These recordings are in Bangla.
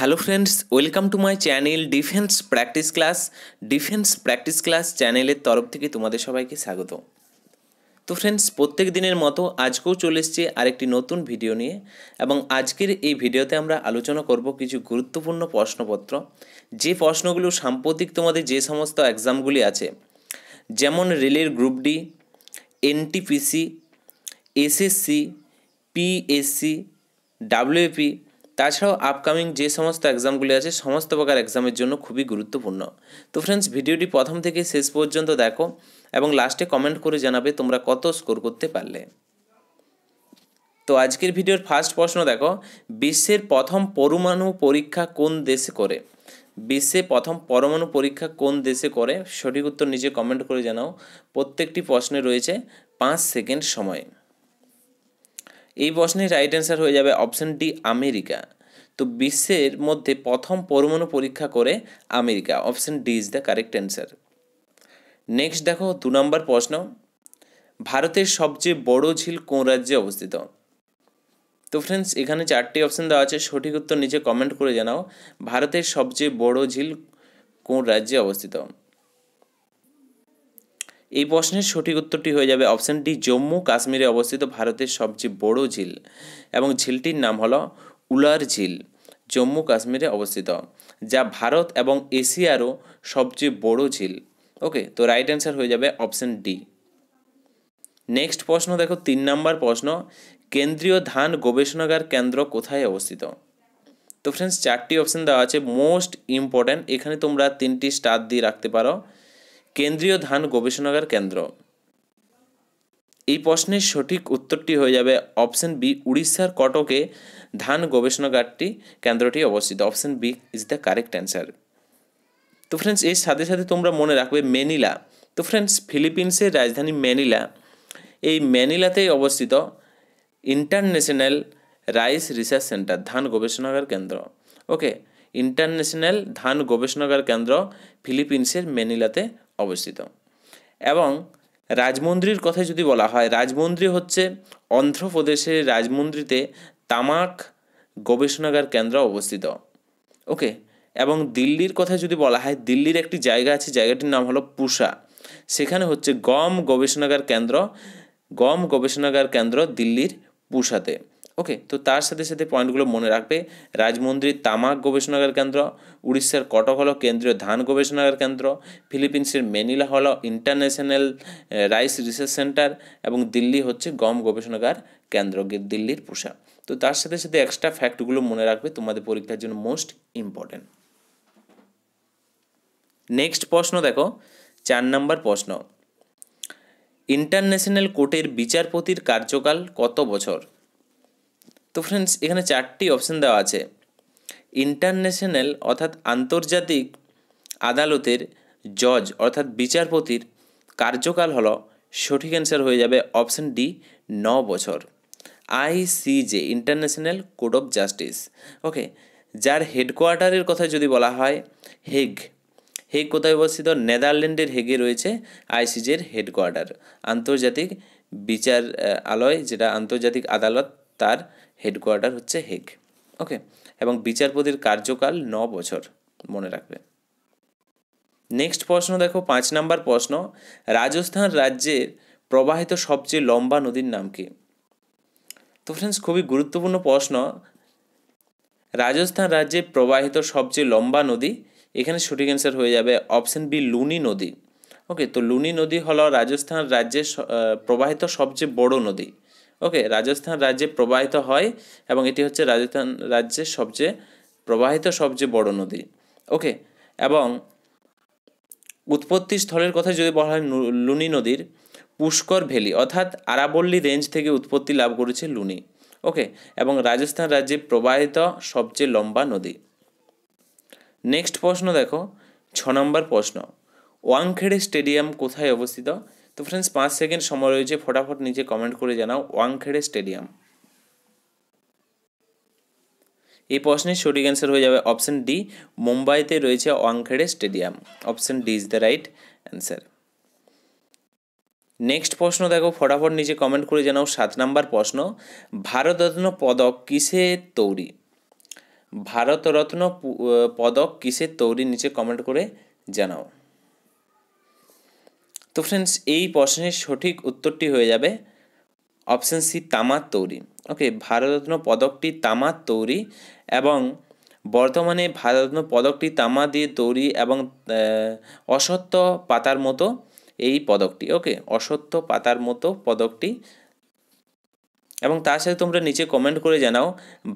hello friends welcome to my channel defence practice class defence practice class চ্যানেলের তরফ থেকে তোমাদের সবাইকে স্বাগত তো ফ্রেন্ডস প্রত্যেক দিনের মতো আজকেও চলে এসছে আরেকটি নতুন ভিডিও নিয়ে এবং আজকের এই ভিডিওতে আমরা আলোচনা করব কিছু গুরুত্বপূর্ণ প্রশ্নপত্র যে প্রশ্নগুলো সাম্প্রতিক তোমাদের যে সমস্ত এক্সামগুলি আছে যেমন রেলের group D NTPC SSC PSC W P তাছাড়াও আপকামিং যে সমস্ত এক্সামগুলি আছে সমস্ত প্রকার এক্সামের জন্য খুবই গুরুত্বপূর্ণ তো ফ্রেন্ডস ভিডিওটি প্রথম থেকে শেষ পর্যন্ত দেখো এবং লাস্টে কমেন্ট করে জানাবে তোমরা কত স্কোর করতে পারলে তো আজকের ভিডিওর ফার্স্ট প্রশ্ন দেখো বিশ্বের প্রথম পরমাণু পরীক্ষা কোন দেশে করে বিশ্বে প্রথম পরমাণু পরীক্ষা কোন দেশে করে সঠিক উত্তর নিজে কমেন্ট করে জানাও প্রত্যেকটি প্রশ্নে রয়েছে পাঁচ সেকেন্ড সময় এই প্রশ্নের রাইট অ্যান্সার হয়ে যাবে অপশন ডি আমেরিকা তো বিশ্বের মধ্যে প্রথম পরমাণু পরীক্ষা করে America option D is the correct answer next দেখো দু নম্বর প্রশ্ন ভারতের সবচেয়ে বড় ঝিল কোন রাজ্যে অবস্থিত তো ফ্রেন্ডস এখানে চারটি অপশন দেওয়া আছে সঠিক উত্তর নিচে কমেন্ট করে জানাও ভারতের সবচেয়ে বড় ঝিল কোন রাজ্যে অবস্থিত এই প্রশ্নের সঠিক উত্তরটি হয়ে যাবে অপশান ডি জম্মু কাশ্মীরে অবস্থিত ভারতের সবচেয়ে বড় ঝিল এবং ঝিলটির নাম হলো উলার ঝিল জম্মু কাশ্মীরে অবস্থিত যা ভারত এবং এশিয়ারও সবচেয়ে বড় ঝিল ওকে তো রাইট অ্যান্সার হয়ে যাবে অপশান ডি নেক্সট প্রশ্ন দেখো তিন নম্বর প্রশ্ন কেন্দ্রীয় ধান গবেষণাগার কেন্দ্র কোথায় অবস্থিত তো ফ্রেন্ডস চারটি অপশান দেওয়া আছে মোস্ট ইম্পর্ট্যান্ট এখানে তোমরা তিনটি স্টার দিয়ে রাখতে পারো কেন্দ্রীয় ধান গবেষণাগার কেন্দ্র এই প্রশ্নের সঠিক উত্তরটি হয়ে যাবে অপশন বি উড়িষ্যার কটকে ধান গবেষণাগারটি কেন্দ্রটি অবস্থিত option B is the correct answer তো ফ্রেন্ডস এর সাথে সাথে তোমরা মনে রাখবে ম্যানিলা তো ফ্রেন্ডস ফিলিপিন্সের রাজধানী ম্যানিলা এই ম্যানিলাতেই অবস্থিত ইন্টারন্যাশনাল রাইস রিসার্চ সেন্টার ধান গবেষণাগার কেন্দ্র ওকে ইন্টারন্যাশনাল ধান গবেষণাগার কেন্দ্র ফিলিপিন্সের ম্যানিলাতে অবস্থিত এবং রাজমন্দ্রীর কথা যদি বলা হয় রাজমন্দ্রী হচ্ছে অন্ধ্রপ্রদেশের রাজমন্দ্রীতে তামাক গবেষণাগার কেন্দ্র অবস্থিত ওকে এবং দিল্লির কথা যদি বলা হয় দিল্লির একটি জায়গা আছে জায়গাটির নাম হলো পুষা সেখানে হচ্ছে গম গবেষণাগার কেন্দ্র গম গবেষণাগার কেন্দ্র দিল্লির পুষাতে ওকে তো তার সাথে সাথে পয়েন্টগুলো মনে রাখবে রাজমন্দ্রীর তামাক গবেষণাগার কেন্দ্র উড়িষ্যার কটক হলো কেন্দ্রীয় ধান গবেষণাগার কেন্দ্র ফিলিপিন্সের মেনিলা হলো ইন্টারন্যাশনাল রাইস রিসার্চ সেন্টার এবং দিল্লি হচ্ছে গম গবেষণাগার কেন্দ্র দিল্লির পোশাক তো তার সাথে সাথে এক্সট্রা ফ্যাক্টগুলো মনে রাখবে তোমাদের পরীক্ষার জন্য মোস্ট ইম্পর্টেন্ট নেক্সট প্রশ্ন দেখো চার নম্বর প্রশ্ন ইন্টারন্যাশনাল কোর্টের বিচারপতির কার্যকাল কত বছর তো ফ্রেন্ডস এখানে চারটি অপশন দেওয়া আছে ইন্টারন্যাশনাল অর্থাৎ আন্তর্জাতিক আদালতের জজ অর্থাৎ বিচারপতির কার্যকাল হলো সঠিক অ্যান্সার হয়ে যাবে অপশন ডি ন বছর ICJ international court of justice okay যার হেডকোয়ার্টারের কথা যদি বলা হয় হেগ হেগ কোথায় অবস্থিত নেদারল্যান্ডের হেগে রয়েছে আইসিজের হেডকোয়ার্টার আন্তর্জাতিক বিচার আলয় যেটা আন্তর্জাতিক আদালত তার হেডকোয়ার্টার হচ্ছে হেগ ওকে এবং বিচারপতির কার্যকাল ন বছর মনে রাখবে নেক্সট প্রশ্ন দেখো পাঁচ নাম্বার প্রশ্ন রাজস্থান রাজ্যের প্রবাহিত সবচেয়ে লম্বা নদীর নাম কি তো ফ্রেন্ডস খুবই গুরুত্বপূর্ণ প্রশ্ন রাজস্থান রাজ্যে প্রবাহিত সবচেয়ে লম্বা নদী এখানে সঠিক অ্যান্সার হয়ে যাবে অপশন বি লুনি নদী ওকে তো লুনি নদী হলো রাজস্থান রাজ্যের প্রবাহিত সবচেয়ে বড় নদী ওকে রাজস্থান রাজ্যে প্রবাহিত হয় এবং এটি হচ্ছে রাজস্থান রাজ্যের সবচেয়ে প্রবাহিত সবচেয়ে বড় নদী ওকে এবং উৎপত্তি স্থলের কথা যদি বলা হয় লুনি নদীর পুষ্কর ভ্যালি অর্থাৎ আরাবল্লী রেঞ্জ থেকে উৎপত্তি লাভ করেছে লুনি ওকে এবং রাজস্থান রাজ্যে প্রবাহিত সবচেয়ে লম্বা নদী নেক্সট প্রশ্ন দেখো ছ নম্বর প্রশ্ন ওয়াংখেড়ে স্টেডিয়াম কোথায় অবস্থিত তো ফ্রেন্ডস পাঁচ সেকেন্ড সময় রয়েছে ফটাফট নিচে কমেন্ট করে জানাও ওয়াংখেড়ে স্টেডিয়াম এই প্রশ্নের সঠিক অ্যান্সার হয়ে যাবে অপশন ডি মুম্বাইতে রয়েছে Wankhede stadium option D is the right answer next প্রশ্ন দেখো ফটাফট নিচে কমেন্ট করে জানাও সাত নাম্বার প্রশ্ন ভারতরত্ন পদক কিসে তৈরি ভারতরত্ন পদক কিসে তৈরি নিচে কমেন্ট করে জানাও তো ফ্রেন্ডস এই প্রশ্নের সঠিক উত্তরটি হয়ে যাবে অপশন সি তামার তৈরি ওকে ভারতরত্ন পদকটি তামার তৈরি এবং বর্তমানে ভারতরত্ন পদকটি তামা দিয়ে তৈরি এবং অসত্য পাতার মতো এই পদকটি ওকে অসত্য পাতার মতো পদকটি এবং তার সাথে তোমরা নিচে কমেন্ট করে জানাও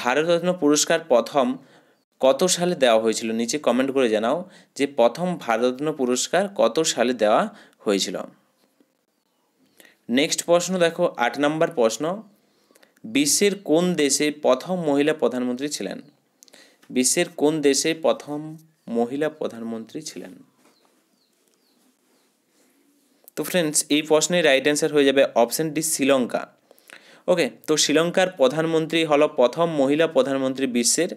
ভারতরত্ন পুরস্কার প্রথম কত সালে দেওয়া হয়েছিল নিচে কমেন্ট করে জানাও যে প্রথম ভারতরত্ন পুরস্কার কত সালে দেওয়া হয়েছিল নেক্সট প্রশ্ন দেখো আট নম্বর প্রশ্ন বিশ্বের কোন দেশে প্রথম মহিলা প্রধানমন্ত্রী ছিলেন বিশ্বের কোন দেশে প্রথম মহিলা প্রধানমন্ত্রী ছিলেন তো ফ্রেন্ডস এই প্রশ্নের রাইট অ্যান্সার হয়ে যাবে অপশান ডি শ্রীলঙ্কা ওকে তো শ্রীলঙ্কার প্রধানমন্ত্রী হলো প্রথম মহিলা প্রধানমন্ত্রী বিশ্বের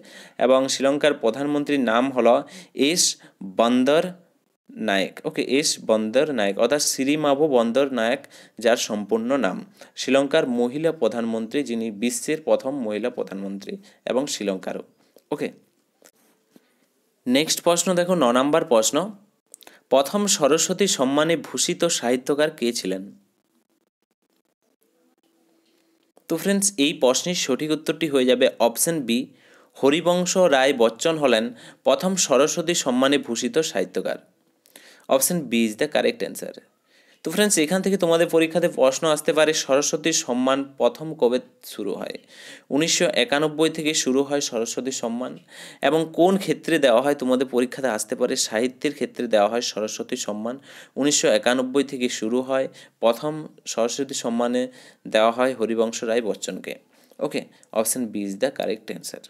এবং শ্রীলঙ্কার প্রধানমন্ত্রীর নাম হলো এস বান্দর নায়ক ওকে এস বন্দর নায়ক অর্থাৎ শ্রীমাবো বন্দর নায়ক যার সম্পূর্ণ নাম শ্রীলঙ্কার মহিলা প্রধানমন্ত্রী যিনি বিশ্বের প্রথম মহিলা প্রধানমন্ত্রী এবং শ্রীলঙ্কারও ওকে নেক্সট প্রশ্ন দেখো ন নম্বর প্রশ্ন প্রথম সরস্বতী সম্মানে ভূষিত সাহিত্যকার কে ছিলেন তো ফ্রেন্ডস এই প্রশ্নের সঠিক উত্তরটি হয়ে যাবে অপশন বি হরিবংশ রায় বচ্চন হলেন প্রথম সরস্বতী সম্মানে ভূষিত সাহিত্যকার option B is the correct answer তো ফ্রেন্ডস এখান থেকে তোমাদের পরীক্ষাতে প্রশ্ন আসতে পারে সরস্বতীর সম্মান প্রথম কবে শুরু হয় উনিশশো থেকে শুরু হয় সরস্বতী সম্মান এবং কোন ক্ষেত্রে দেওয়া হয় তোমাদের পরীক্ষাতে আসতে পারে সাহিত্যের ক্ষেত্রে দেওয়া হয় সরস্বতী সম্মান উনিশশো থেকে শুরু হয় প্রথম সরস্বতী সম্মানে দেওয়া হয় হরিবংশ রায় বচ্চনকে okay option B is the correct answer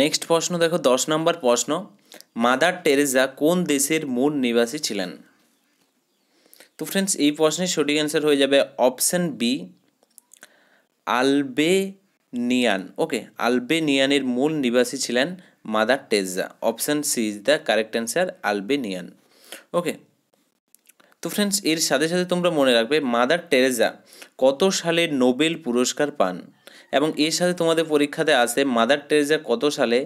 next প্রশ্ন দেখো দশ নম্বর প্রশ্ন মাদার টেরেজা কোন দেশের মূল নিবাসী ছিলেন তো ফ্রেন্ডস এই প্রশ্নের সঠিক অ্যান্সার হয়ে যাবে অপশান বি আলবেনিয়ান ওকে আলবেনিয়ানের মূল নিবাসী ছিলেন mother Teresa option C is the correct answer Albanian okay তো ফ্রেন্ডস এর সাথে সাথে তোমরা মনে রাখবে মাদার টেরেজা কত সালে নোবেল পুরস্কার পান এবং এর সাথে তোমাদের পরীক্ষাতে আসে মাদার টেরেজা কত সালে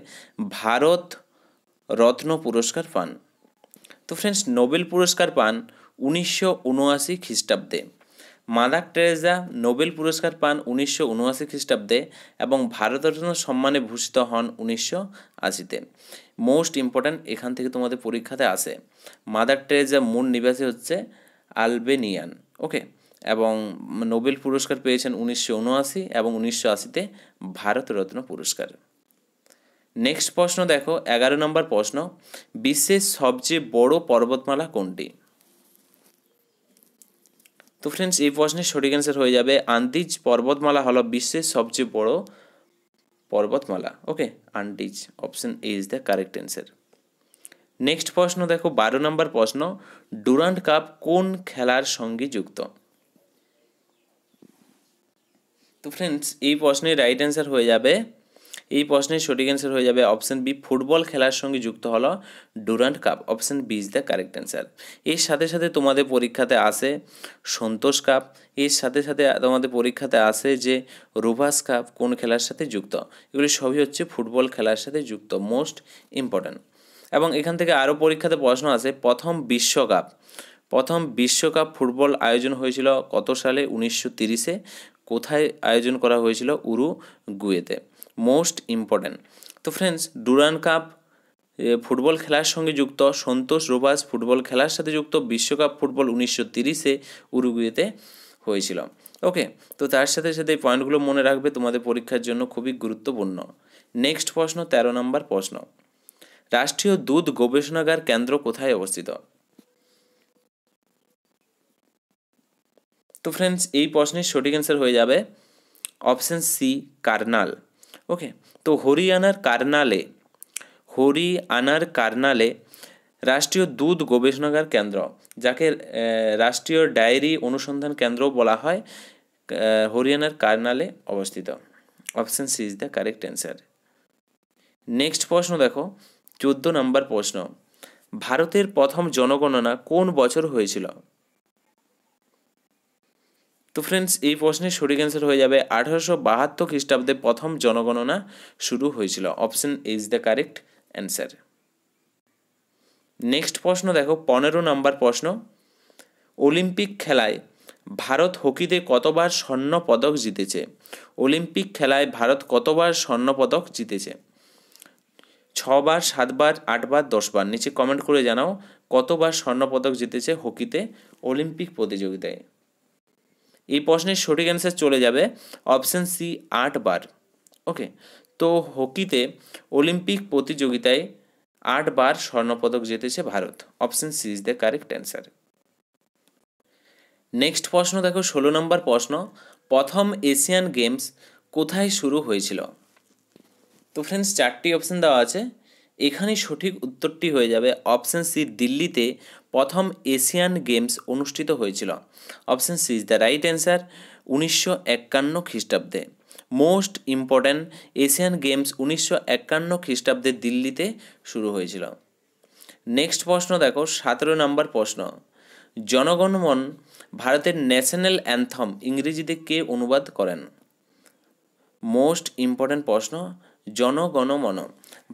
ভারত রত্ন পুরস্কার পান তো ফ্রেন্ডস নোবেল পুরস্কার পান উনিশশো উনআশি খ্রিস্টাব্দে মাদার টেরেজা নোবেল পুরস্কার পান উনিশশো উনআশি খ্রিস্টাব্দে এবং ভারতরত্ন সম্মানে ভূষিত হন উনিশশো আশিতে মোস্ট ইম্পর্ট্যান্ট এখান থেকে তোমাদের পরীক্ষাতে আসে মাদার টেরেজা মূল নিবাসী হচ্ছে আলবেনিয়ান ওকে এবং নোবেল পুরস্কার পেয়েছেন উনিশশো উনআশি এবং উনিশশো আশিতে ভারতরত্ন পুরস্কার নেক্সট প্রশ্ন দেখো এগারো নম্বর প্রশ্ন বিশ্বের সবচেয়ে বড় পর্বতমালা কোনটি তো ফ্রেন্ডস এই প্রশ্নের সঠিক অ্যান্সার হয়ে যাবে আন্দিজ পর্বতমালা হলো বিশ্বের সবচেয়ে বড় পর্বতমালা okay Andes option A is the correct answer next প্রশ্ন দেখো বারো নম্বর প্রশ্ন ডুরান্ড কাপ কোন খেলার সঙ্গে যুক্ত তো ফ্রেন্ডস এই প্রশ্নের রাইট অ্যান্সার হয়ে যাবে এই প্রশ্নের সঠিক অ্যান্সার হয়ে যাবে অপশান বি ফুটবল খেলার সঙ্গে যুক্ত হলো Durand cup option B is the correct answer এর সাথে সাথে তোমাদের পরীক্ষাতে আসে সন্তোষ কাপ এর সাথে সাথে তোমাদের পরীক্ষাতে আসে যে রুভাস কাপ কোন খেলার সাথে যুক্ত এগুলি সবই হচ্ছে ফুটবল খেলার সাথে যুক্ত মোস্ট ইম্পর্ট্যান্ট এবং এখান থেকে আরও পরীক্ষাতে প্রশ্ন আসে প্রথম বিশ্বকাপ প্রথম বিশ্বকাপ ফুটবল আয়োজন হয়েছিল কত সালে উনিশশো তিরিশে কোথায় আয়োজন করা হয়েছিল উরু গুয়েতে মোস্ট ইম্পর্ট্যান্ট তো ফ্রেন্ডস ডুরান কাপ ফুটবল খেলার সঙ্গে যুক্ত সন্তোষ রোবাস ফুটবল খেলার সাথে যুক্ত বিশ্বকাপ ফুটবল উনিশশো তিরিশে উরুগুয়েতে হয়েছিল ওকে তো তার সাথে সাথে এই পয়েন্টগুলো মনে রাখবে তোমাদের পরীক্ষার জন্য খুবই গুরুত্বপূর্ণ নেক্সট প্রশ্ন ১৩ নম্বর প্রশ্ন রাষ্ট্রীয় দুধ গবেষণাগার কেন্দ্র কোথায় অবস্থিত তো ফ্রেন্ডস এই প্রশ্নের সঠিক অ্যান্সার হয়ে যাবে অপশন সি কার্নাল ওকে তো হরিয়ানার কার্নালে হরিয়ানার কার্নালে রাষ্ট্রীয় দুধ গবেষণাগার কেন্দ্র যাকে রাষ্ট্রীয় ডায়েরি অনুসন্ধান কেন্দ্র বলা হয় হরিয়ানার কার্নালে অবস্থিত option C is the correct answer next প্রশ্ন দেখো চোদ্দ নম্বর প্রশ্ন ভারতের প্রথম জনগণনা কোন বছর হয়েছিল তো ফ্রেন্ডস এই প্রশ্নের সঠিক অ্যান্সার হয়ে যাবে আঠারোশো বাহাত্তর খ্রিস্টাব্দে প্রথম জনগণনা শুরু হয়েছিল option is the correct answer next প্রশ্ন দেখো পনেরো নম্বর প্রশ্ন অলিম্পিক খেলায় ভারত হকিতে কতবার স্বর্ণ পদক জিতেছে অলিম্পিক খেলায় ভারত কতবার স্বর্ণ পদক জিতেছে ছবার সাতবার আটবার দশবার নিচে কমেন্ট করে জানাও কতবার স্বর্ণ পদক জিতেছে হকিতে অলিম্পিক প্রতিযোগিতায় এই প্রশ্নের সঠিক অ্যান্সার চলে যাবে অপশান সি আট বার ওকে তো হকিতে অলিম্পিক প্রতিযোগিতায় আটবার স্বর্ণপদক জিতেছে Bharat option C is the correct answer next প্রশ্ন দেখো ষোলো নম্বর প্রশ্ন প্রথম এশিয়ান গেমস কোথায় শুরু হয়েছিল তো ফ্রেন্ডস চারটি অপশান দেওয়া আছে এখানে সঠিক উত্তরটি হয়ে যাবে অপশান সি দিল্লিতে প্রথম এশিয়ান গেমস অনুষ্ঠিত হয়েছিল option C is the right answer উনিশশো একান্ন খ্রিস্টাব্দে মোস্ট ইম্পর্ট্যান্ট এশিয়ান গেমস উনিশশো একান্ন খ্রিস্টাব্দে দিল্লিতে শুরু হয়েছিল নেক্সট প্রশ্ন দেখো সতেরো নম্বর প্রশ্ন জনগণমন ভারতের ন্যাশনাল অ্যান্থম ইংরেজিতে কে অনুবাদ করেন মোস্ট ইম্পর্ট্যান্ট প্রশ্ন জনগণমন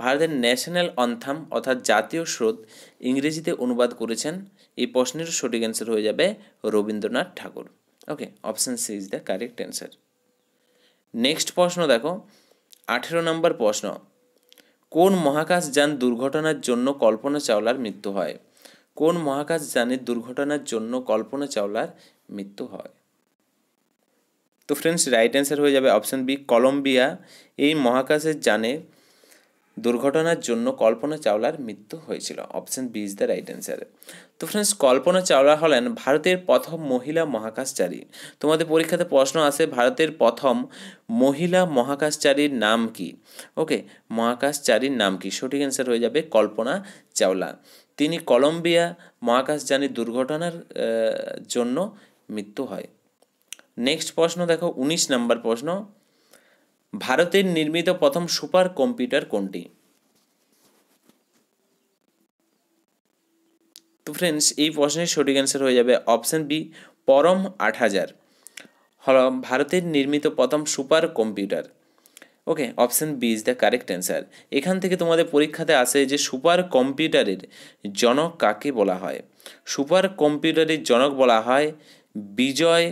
ভারতের ন্যাশনাল অন্থাম অর্থাৎ জাতীয় স্রোত ইংরেজিতে অনুবাদ করেছেন এই প্রশ্নের সঠিক অ্যান্সার হয়ে যাবে Rabindranath Thakur okay option C is the correct answer next প্রশ্ন দেখো আঠেরো নম্বর প্রশ্ন কোন মহাকাশ যান দুর্ঘটনার জন্য কল্পনা চাওলার মৃত্যু হয় কোন মহাকাশ যানের দুর্ঘটনার জন্য কল্পনা চাওলার মৃত্যু হয় তো ফ্রেন্ডস রাইট অ্যান্সার হয়ে যাবে অপশান বি কলম্বিয়া এই মহাকাশের যানে দুর্ঘটনার জন্য কল্পনা চাওলার মৃত্যু হয়েছিল option B is the right answer তো ফ্রেন্ডস কল্পনা চাওলা হলেন ভারতের প্রথম মহিলা মহাকাশচারী তোমাদের পরীক্ষাতে প্রশ্ন আসে ভারতের প্রথম মহিলা মহাকাশচারীর নাম কি ওকে মহাকাশচারীর নাম কি সঠিক অ্যান্সার হয়ে যাবে কল্পনা চাওলা তিনি কলম্বিয়া মহাকাশযানী দুর্ঘটনার জন্য মৃত্যু হয় নেক্সট প্রশ্ন দেখো উনিশ নম্বর প্রশ্ন ভারতের নির্মিত প্রথম সুপার কম্পিউটার কোনটি তো ফ্রেন্ডস এই প্রশ্নের সঠিক অ্যান্সার হয়ে যাবে অপশান বি পরম আট হাজার হল ভারতের নির্মিত প্রথম super computer okay option B is the correct answer এখান থেকে তোমাদের পরীক্ষাতে আসে যে সুপার কম্পিউটারের জনক কাকে বলা হয় সুপার কম্পিউটারের জনক বলা হয় বিজয়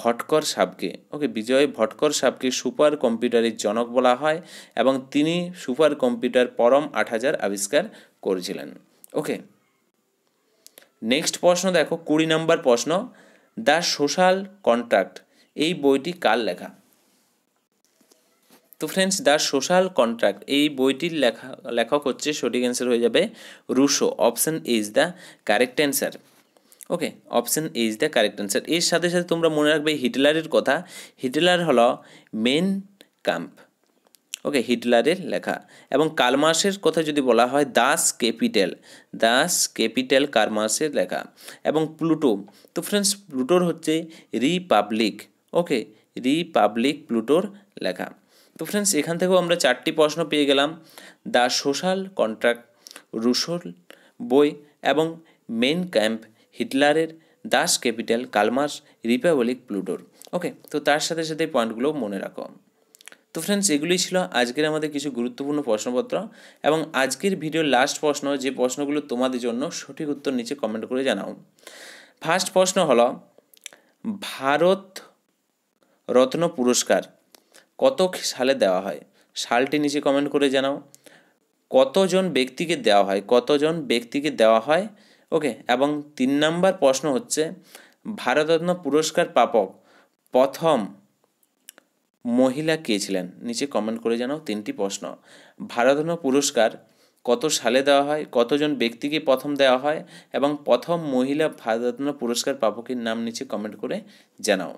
ভটকর সাবকে ওকে বিজয় ভটকর সাবকে সুপার কম্পিউটারের জনক বলা হয় এবং তিনি সুপার কম্পিউটার পরম আট হাজার আবিষ্কার করেছিলেন ওকে নেক্সট প্রশ্ন দেখো কুড়ি নম্বর প্রশ্ন দ্য সোশ্যাল কন্ট্রাক্ট এই বইটি কার লেখা তো ফ্রেন্ডস দ্য সোশ্যাল কন্ট্রাক্ট এই বইটির লেখা লেখক হচ্ছে সঠিক অ্যান্সার হয়ে যাবে Rousseau option is the correct answer okay option is the correct answer এর সাথে সাথে তোমরা মনে রাখবে হিটলারের কথা হিটলার হলো মেন ক্যাম্প ওকে হিটলারের লেখা এবং কালমাসের কথা যদি বলা হয় দাস ক্যাপিটাল দাস ক্যাপিটাল কালমার্সের লেখা এবং প্লুটো তো ফ্রেন্ডস প্লুটোর হচ্ছে রিপাবলিক ওকে রিপাবলিক প্লুটোর লেখা তো ফ্রেন্ডস এখান থেকেও আমরা চারটি প্রশ্ন পেয়ে গেলাম দ্য সোশ্যাল কন্ট্রাক্ট রুশোর বই এবং মেন ক্যাম্প হিটলারের দাস ক্যাপিটাল কালমার্স রিপাবলিক প্লুটোর ওকে তো তার সাথে সাথে পয়েন্টগুলো মনে রাখো তো ফ্রেন্ডস এগুলোই ছিল আজকের আমাদের কিছু গুরুত্বপূর্ণ প্রশ্নপত্র এবং আজকের ভিডিও লাস্ট প্রশ্ন যে প্রশ্নগুলো তোমাদের জন্য সঠিক উত্তর নিচে কমেন্ট করে জানাও ফার্স্ট প্রশ্ন হল ভারত রত্ন পুরস্কার কত সালে দেওয়া হয় সালটি নিচে কমেন্ট করে জানাও কতজন ব্যক্তিকে দেওয়া হয় কতজন ব্যক্তিকে দেওয়া হয় ওকে এবং তিন নাম্বার প্রশ্ন হচ্ছে ভারতরত্ন পুরস্কার প্রাপক প্রথম মহিলা কে ছিলেন নিচে কমেন্ট করে জানাও তিনটি প্রশ্ন ভারতরত্ন পুরস্কার কত সালে দেওয়া হয় কতজন ব্যক্তিকে প্রথম দেওয়া হয় এবং প্রথম মহিলা ভারতরত্ন পুরস্কার প্রাপকের নাম নিচে কমেন্ট করে জানাও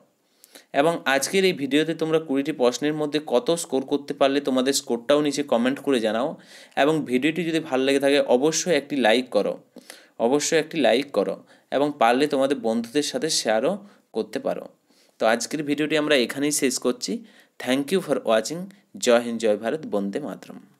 এবং আজকের এই ভিডিওতে তোমরা কুড়িটি প্রশ্নের মধ্যে কত স্কোর করতে পারলে তোমাদের স্কোরটাও নিচে কমেন্ট করে জানাও এবং ভিডিওটি যদি ভালো লেগে থাকে অবশ্যই একটি লাইক করো অবশ্যই একটি লাইক করো এবং পারলে তোমাদের বন্ধুদের সাথে শেয়ারও করতে পারো তো আজকের ভিডিওটি আমরা এখানেই শেষ করছি থ্যাংক ইউ ফর ওয়াচিং জয় হিন্দ জয় ভারত বন্দে মাতরম